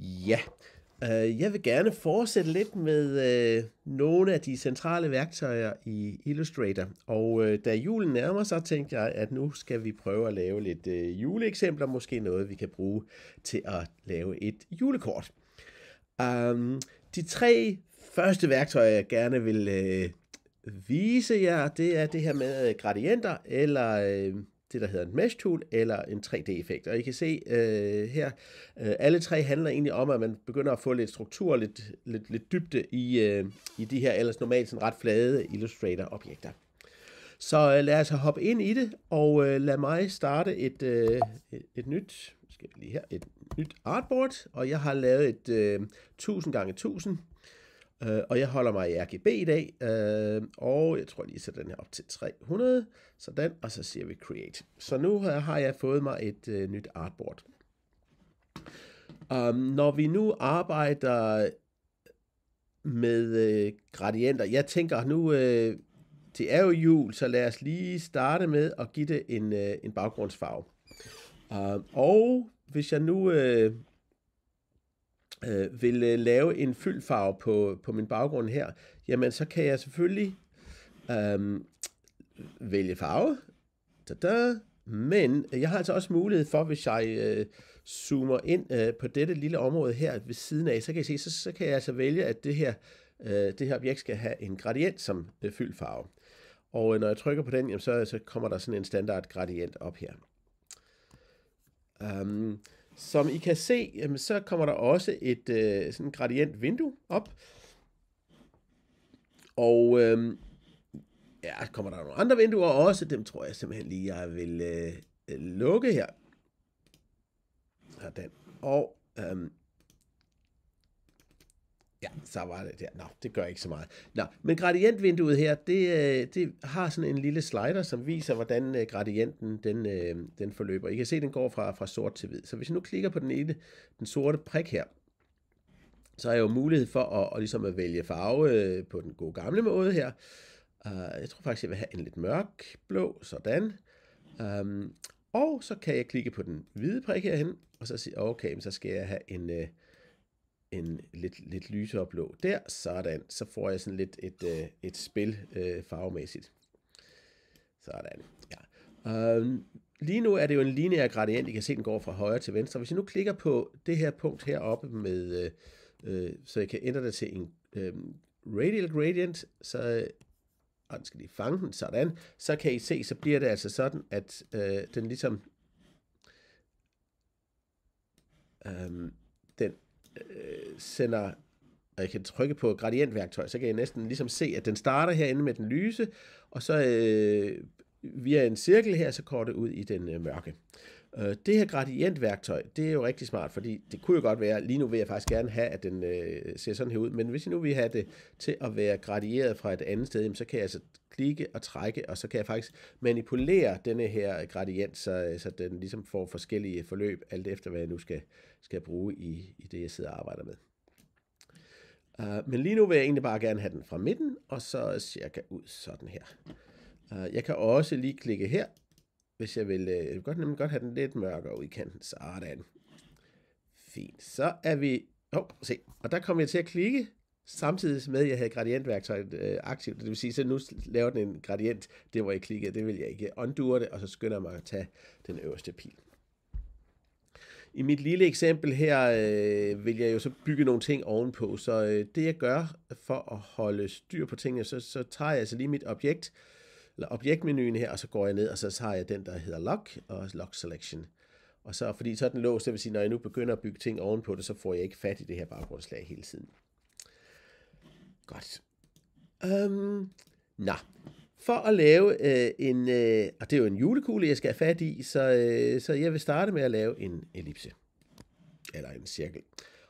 Ja, øh, jeg vil gerne fortsætte lidt med øh, nogle af de centrale værktøjer i Illustrator. Og øh, da julen nærmer sig, tænkte jeg, at nu skal vi prøve at lave lidt øh, juleeksempler, måske noget, vi kan bruge til at lave et julekort. Um, de tre første værktøjer, jeg gerne vil øh, vise jer, det er det her med øh, gradienter, eller øh, det, der hedder en mesh tool eller en 3D-effekt. Og I kan se øh, her, øh, alle tre handler egentlig om, at man begynder at få lidt struktur, lidt, lidt, lidt dybde i, øh, i de her ellers normalt sådan ret flade Illustrator-objekter. Så øh, lad os hoppe ind i det, og øh, lad mig starte et, øh, et, et nyt skal lige her, et nyt artboard, og jeg har lavet et øh, 1000 gange 1000 Øh, og jeg holder mig i RGB i dag, øh, og jeg tror jeg lige sætter den her op til 300, sådan, og så siger vi create. Så nu har jeg fået mig et uh, nyt artboard. Um, når vi nu arbejder med uh, gradienter, jeg tænker nu, uh, det er jo jul, så lad os lige starte med at give det en, uh, en baggrundsfarve. Uh, og hvis jeg nu øh, øh, vil øh, lave en fyldfarve på, på min baggrund her, jamen så kan jeg selvfølgelig øh, vælge farve. Da-da. Men jeg har altså også mulighed for, hvis jeg øh, zoomer ind øh, på dette lille område her ved siden af, så kan jeg se, så, så kan jeg altså vælge, at det her, øh, det her objekt skal have en gradient som øh, fyldfarve. Og øh, når jeg trykker på den, jamen, så, så kommer der sådan en standard gradient op her. Um, som I kan se, jamen, så kommer der også et øh, sådan gradient vindue op. Og øhm, ja, kommer der nogle andre vinduer også. Dem tror jeg simpelthen lige, jeg vil øh, øh lukke her. Sådan. Og øhm, ja, så var det der. Nå, det gør ikke så meget. Nå, men gradientvinduet her, det, øh, det har sådan en lille slider, som viser, hvordan øh, gradienten den, øh, den forløber. I kan se, den går fra, fra sort til hvid. Så hvis jeg nu klikker på den ene, den sorte prik her, så har jeg jo mulighed for at, at, ligesom at vælge farve på den gode gamle måde her. Jeg tror faktisk, jeg vil have en lidt mørk blå, sådan. Øhm, og så kan jeg klikke på den hvide prik herhen, og så sige, okay, så skal jeg have en, en lidt, lidt lysere blå der. Sådan. Så får jeg sådan lidt et, øh, et spil øh, farvemæssigt. Sådan. Ja. Øhm, lige nu er det jo en lineær gradient. I kan se, den går fra højre til venstre. Hvis jeg nu klikker på det her punkt heroppe, med, øh, øh så jeg kan ændre det til en øh, radial gradient, så øh, og den skal lige fange den, sådan, så kan I se, så bliver det altså sådan, at øh, den ligesom, øh, den øh, sender og jeg kan trykke på gradientværktøj, så kan jeg næsten ligesom se, at den starter herinde med den lyse, og så øh, via en cirkel her, så går det ud i den øh, mørke. Øh, det her gradientværktøj, det er jo rigtig smart, fordi det kunne jo godt være, lige nu vil jeg faktisk gerne have, at den øh, ser sådan her ud, men hvis jeg nu vil have det til at være gradieret fra et andet sted, så kan jeg altså klikke og trække, og så kan jeg faktisk manipulere denne her gradient, så, så den ligesom får forskellige forløb, alt efter hvad jeg nu skal, skal bruge i, i det, jeg sidder og arbejder med. Uh, men lige nu vil jeg egentlig bare gerne have den fra midten, og så cirka ud sådan her. Uh, jeg kan også lige klikke her, hvis jeg vil, øh, jeg vil godt, nemlig godt have den lidt mørkere ud i kanten. Sådan. Fint. Så er vi... Åh, oh, se. Og der kommer jeg til at klikke, samtidig med, at jeg havde gradientværktøjet øh, aktivt. Det vil sige, så nu laver den en gradient. Det, hvor jeg klikkede, det vil jeg ikke. Undoer det, og så skynder jeg mig at tage den øverste pil. I mit lille eksempel her øh, vil jeg jo så bygge nogle ting ovenpå, så øh, det jeg gør for at holde styr på tingene, så, så tager jeg altså lige mit objekt, øh, eller objektmenuen her, og så går jeg ned, og så tager jeg den, der hedder Lock, og Lock Selection. Og så, fordi så er den låst, det vil sige, når jeg nu begynder at bygge ting ovenpå det, så får jeg ikke fat i det her baggrundslag hele tiden. Godt. Øhm, nå, for at lave øh, en, øh, og det er jo en julekugle, jeg skal have fat i, så, øh, så jeg vil starte med at lave en ellipse, eller en cirkel.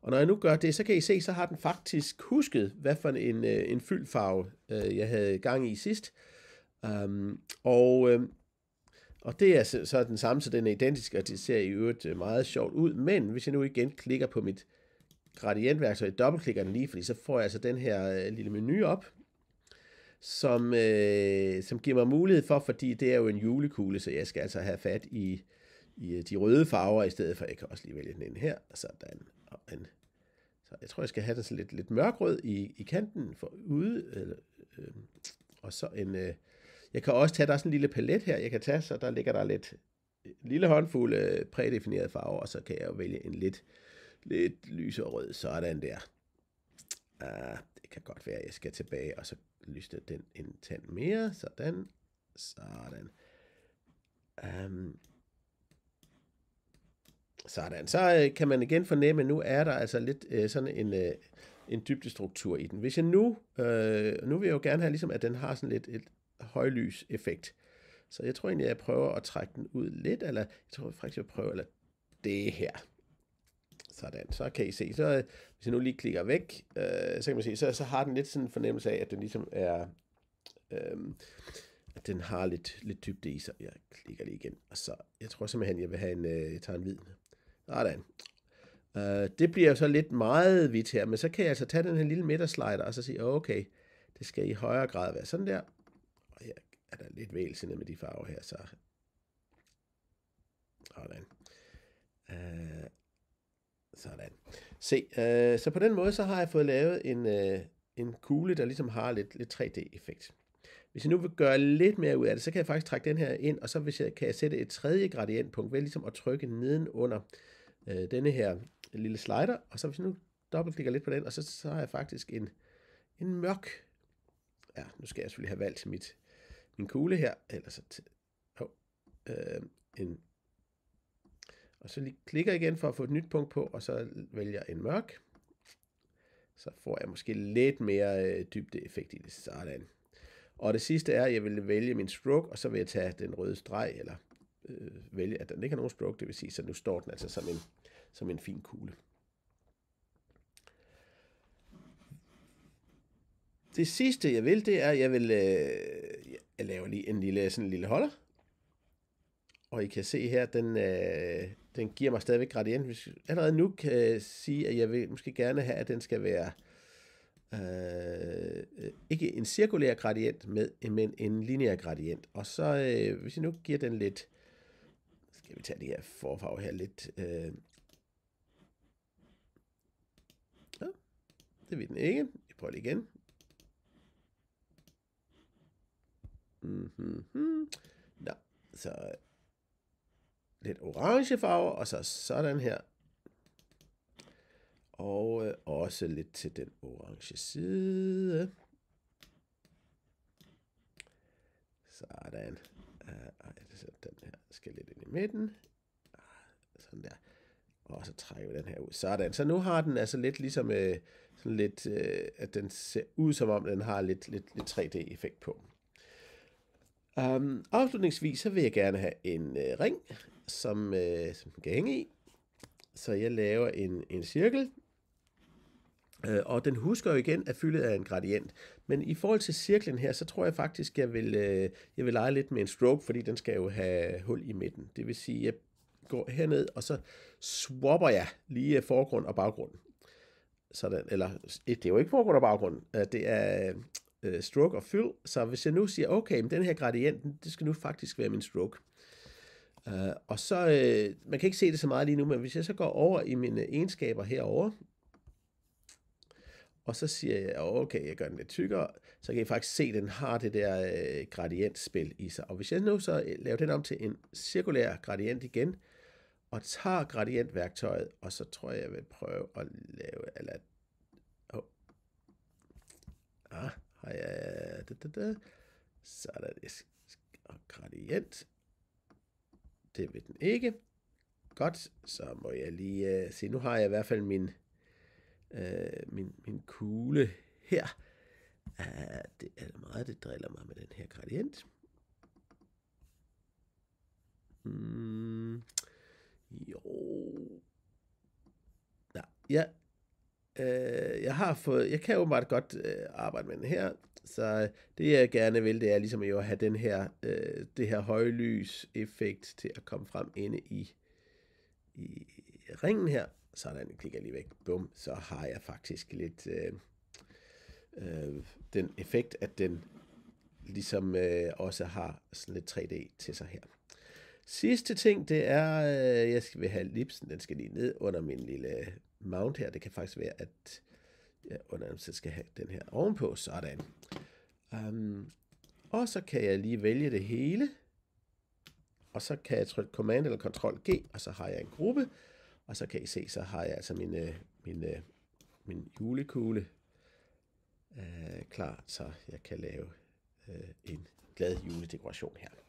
Og når jeg nu gør det, så kan I se, så har den faktisk husket, hvad for en, øh, en fyldfarve øh, jeg havde gang i sidst. Øh, Um, og, øh, og det er så, så den samme, så den er identisk, og det ser i øvrigt øh, meget sjovt ud. Men hvis jeg nu igen klikker på mit gradientværktøj, dobbeltklikker den lige, fordi så får jeg altså den her øh, lille menu op, som, øh, som giver mig mulighed for, fordi det er jo en julekugle, så jeg skal altså have fat i, i øh, de røde farver i stedet for. Jeg kan også lige vælge den ind her. Sådan. Og en, så jeg tror, jeg skal have den sådan lidt, lidt mørkrød i, i kanten for ude. Øh, øh, og så en, øh, jeg kan også tage, der er sådan en lille palet her, jeg kan tage, så der ligger der lidt øh, lille håndfuld øh, prædefinerede farver, og så kan jeg jo vælge en lidt, lidt lysere rød, sådan der. Ah, det kan godt være, at jeg skal tilbage, og så lyste den en tand mere, sådan, sådan. Um, sådan, så øh, kan man igen fornemme, at nu er der altså lidt øh, sådan en, øh, en dybdestruktur i den. Hvis jeg nu, øh, nu vil jeg jo gerne have ligesom, at den har sådan lidt et højlyseffekt. Så jeg tror egentlig, at jeg prøver at trække den ud lidt, eller jeg tror faktisk, jeg prøver eller det her. Sådan, så kan I se. Så, øh, hvis jeg nu lige klikker væk, øh, så kan man se, så, så har den lidt sådan en fornemmelse af, at den ligesom er, øh, at den har lidt, lidt dybde i sig. Jeg klikker lige igen, og så, jeg tror simpelthen, jeg vil have en, øh, jeg tager en hvid. Sådan. Øh, det bliver jo så lidt meget hvidt her, men så kan jeg altså tage den her lille midterslider, og så sige, okay, det skal i højere grad være sådan der, og jeg er der lidt vælsindet med de farver her, så... Sådan. Øh, sådan. Se, øh, så på den måde, så har jeg fået lavet en, øh, en kugle, der ligesom har lidt, lidt 3D-effekt. Hvis jeg nu vil gøre lidt mere ud af det, så kan jeg faktisk trække den her ind, og så hvis jeg, kan jeg sætte et tredje gradientpunkt ved ligesom at trykke nedenunder øh, denne her lille slider, og så hvis jeg nu dobbeltklikker lidt på den, og så, så har jeg faktisk en, en mørk, ja, nu skal jeg selvfølgelig have valgt mit en kugle her, eller så oh, øh, en, og så lige klikker igen for at få et nyt punkt på, og så vælger jeg en mørk. Så får jeg måske lidt mere øh, dybde effekt i det. Sådan. Og det sidste er, at jeg vil vælge min stroke, og så vil jeg tage den røde streg, eller øh, vælge, at den ikke har nogen stroke, det vil sige, så nu står den altså som en, som en fin kugle. Det sidste, jeg vil, det er, at jeg vil, øh, jeg laver lige en lille, sådan en lille holder. Og I kan se her, den, øh, den giver mig stadigvæk gradient. Hvis allerede nu kan jeg sige, at jeg vil måske gerne have, at den skal være øh, ikke en cirkulær gradient, med, men en lineær gradient. Og så, øh, hvis jeg nu giver den lidt, skal vi tage de her forfarver her lidt, øh, ja, det vil den ikke. Jeg prøver lige igen. Mm-hmm. Nå, så øh, lidt orange farve, og så sådan her. Og øh, også lidt til den orange side. Sådan. Og ah, så den her skal lidt ind i midten. Ah, sådan der. Og så trækker vi den her ud. Sådan. Så nu har den altså lidt ligesom, øh, sådan lidt, at den ser ud som om, den har lidt, lidt, lidt 3D-effekt på. Um, afslutningsvis så vil jeg gerne have en uh, ring, som, uh, som kan hænge i. Så jeg laver en, en cirkel, Uh, og den husker jo igen at fylde af en gradient. Men i forhold til cirklen her, så tror jeg faktisk, jeg vil, uh, jeg vil lege lidt med en stroke, fordi den skal jo have hul i midten. Det vil sige, jeg går herned, og så swapper jeg lige forgrund og baggrund. Sådan, eller det er jo ikke forgrund og baggrund, det er øh, stroke og fyld. Så hvis jeg nu siger, okay, men den her gradient, det skal nu faktisk være min stroke. Uh, og så, øh, man kan ikke se det så meget lige nu, men hvis jeg så går over i mine egenskaber herover, og så siger jeg, okay, jeg gør den lidt tykkere, så kan I faktisk se, at den har det der øh, gradientspil i sig. Og hvis jeg nu så øh, laver den om til en cirkulær gradient igen, og tager gradientværktøjet, og så tror jeg, jeg vil prøve at lave, eller, oh. ah, har jeg... Da, da, da. Så er der det. Og gradient. Det vil den ikke. Godt, så må jeg lige uh, se. Nu har jeg i hvert fald min, uh, min, min kugle her. Uh, det er meget, det driller mig med den her gradient. Mm. Jo. ja, Øh, jeg har fået, jeg kan jo meget godt øh, arbejde med den her, så øh, det jeg gerne vil, det er ligesom jo at have den her, øh, det her højlys effekt til at komme frem inde i, i ringen her. Sådan, jeg klikker lige væk. Bum, så har jeg faktisk lidt øh, øh, den effekt, at den ligesom øh, også har sådan lidt 3D til sig her. Sidste ting, det er, øh, jeg skal have lipsen, den skal lige ned under min lille mount her. Det kan faktisk være, at jeg underarmsæt skal have den her ovenpå. Sådan. Um, og så kan jeg lige vælge det hele. Og så kan jeg trykke Command eller Control G, og så har jeg en gruppe. Og så kan I se, så har jeg altså min, øh, min, øh, min julekugle øh, klar, så jeg kan lave øh, en glad juledekoration her.